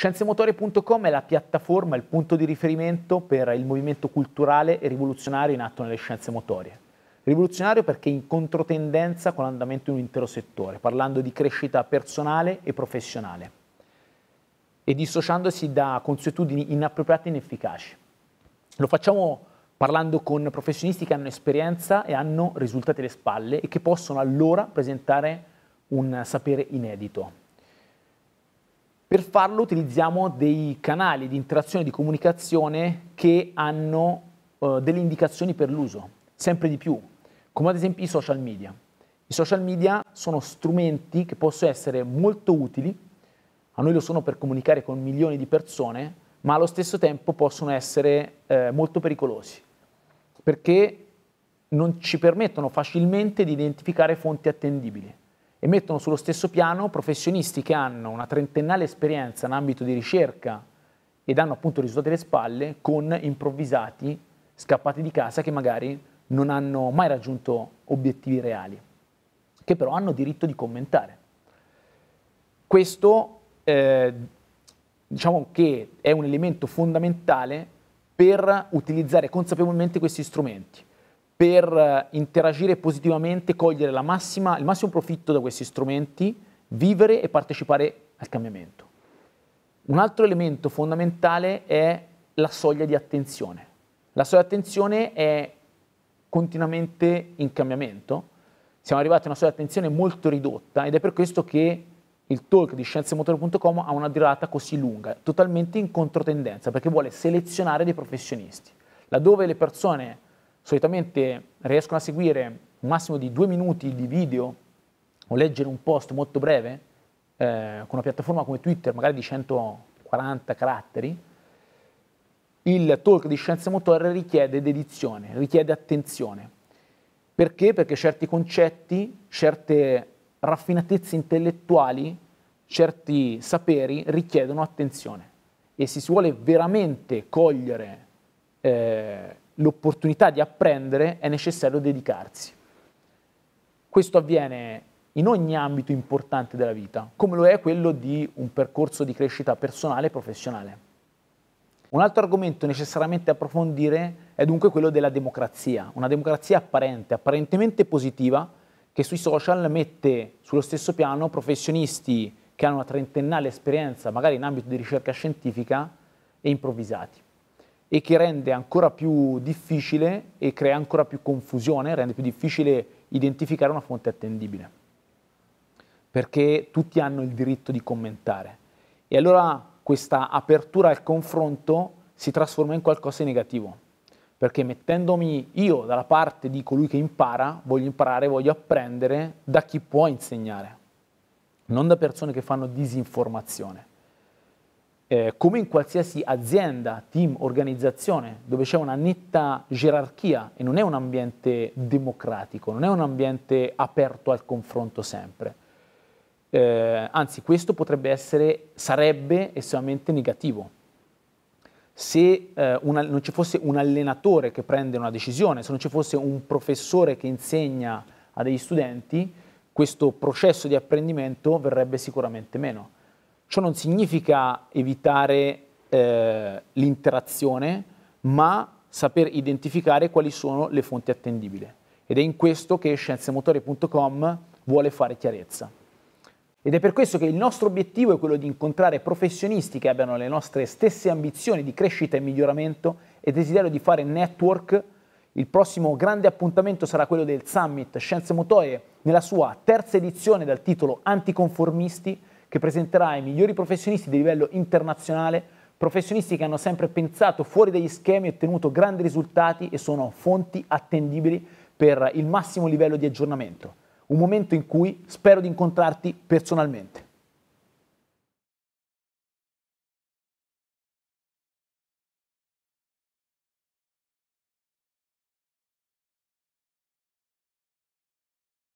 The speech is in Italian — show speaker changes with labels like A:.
A: Scienziamotore.com è la piattaforma, il punto di riferimento per il movimento culturale e rivoluzionario in atto nelle scienze motorie. Rivoluzionario perché in controtendenza con l'andamento di un intero settore, parlando di crescita personale e professionale e dissociandosi da consuetudini inappropriate e inefficaci. Lo facciamo parlando con professionisti che hanno esperienza e hanno risultati alle spalle e che possono allora presentare un sapere inedito. Per farlo utilizziamo dei canali di interazione e di comunicazione che hanno eh, delle indicazioni per l'uso, sempre di più, come ad esempio i social media. I social media sono strumenti che possono essere molto utili, a noi lo sono per comunicare con milioni di persone, ma allo stesso tempo possono essere eh, molto pericolosi, perché non ci permettono facilmente di identificare fonti attendibili e mettono sullo stesso piano professionisti che hanno una trentennale esperienza in ambito di ricerca ed hanno appunto risultati alle spalle con improvvisati scappati di casa che magari non hanno mai raggiunto obiettivi reali, che però hanno diritto di commentare. Questo eh, diciamo che è un elemento fondamentale per utilizzare consapevolmente questi strumenti per eh, interagire positivamente, cogliere massima, il massimo profitto da questi strumenti, vivere e partecipare al cambiamento. Un altro elemento fondamentale è la soglia di attenzione. La soglia di attenzione è continuamente in cambiamento, siamo arrivati a una soglia di attenzione molto ridotta ed è per questo che il talk di scienziamotore.com ha una durata così lunga, totalmente in controtendenza, perché vuole selezionare dei professionisti. Laddove le persone solitamente riescono a seguire un massimo di due minuti di video o leggere un post molto breve eh, con una piattaforma come Twitter, magari di 140 caratteri, il talk di scienze motorie richiede dedizione, richiede attenzione. Perché? Perché certi concetti, certe raffinatezze intellettuali, certi saperi richiedono attenzione. E se si vuole veramente cogliere eh, l'opportunità di apprendere è necessario dedicarsi. Questo avviene in ogni ambito importante della vita, come lo è quello di un percorso di crescita personale e professionale. Un altro argomento necessariamente approfondire è dunque quello della democrazia, una democrazia apparente, apparentemente positiva, che sui social mette sullo stesso piano professionisti che hanno una trentennale esperienza, magari in ambito di ricerca scientifica, e improvvisati e che rende ancora più difficile e crea ancora più confusione, rende più difficile identificare una fonte attendibile. Perché tutti hanno il diritto di commentare. E allora questa apertura al confronto si trasforma in qualcosa di negativo. Perché mettendomi io dalla parte di colui che impara, voglio imparare, voglio apprendere da chi può insegnare, non da persone che fanno disinformazione eh, come in qualsiasi azienda, team, organizzazione, dove c'è una netta gerarchia e non è un ambiente democratico, non è un ambiente aperto al confronto sempre. Eh, anzi, questo potrebbe essere, sarebbe estremamente negativo. Se eh, una, non ci fosse un allenatore che prende una decisione, se non ci fosse un professore che insegna a degli studenti, questo processo di apprendimento verrebbe sicuramente meno Ciò non significa evitare eh, l'interazione, ma saper identificare quali sono le fonti attendibili. Ed è in questo che scienziamotorie.com vuole fare chiarezza. Ed è per questo che il nostro obiettivo è quello di incontrare professionisti che abbiano le nostre stesse ambizioni di crescita e miglioramento e desiderio di fare network. Il prossimo grande appuntamento sarà quello del Summit Scienze Motorie nella sua terza edizione dal titolo Anticonformisti che presenterà i migliori professionisti di livello internazionale, professionisti che hanno sempre pensato fuori dagli schemi, e ottenuto grandi risultati e sono fonti attendibili per il massimo livello di aggiornamento. Un momento in cui spero di incontrarti personalmente.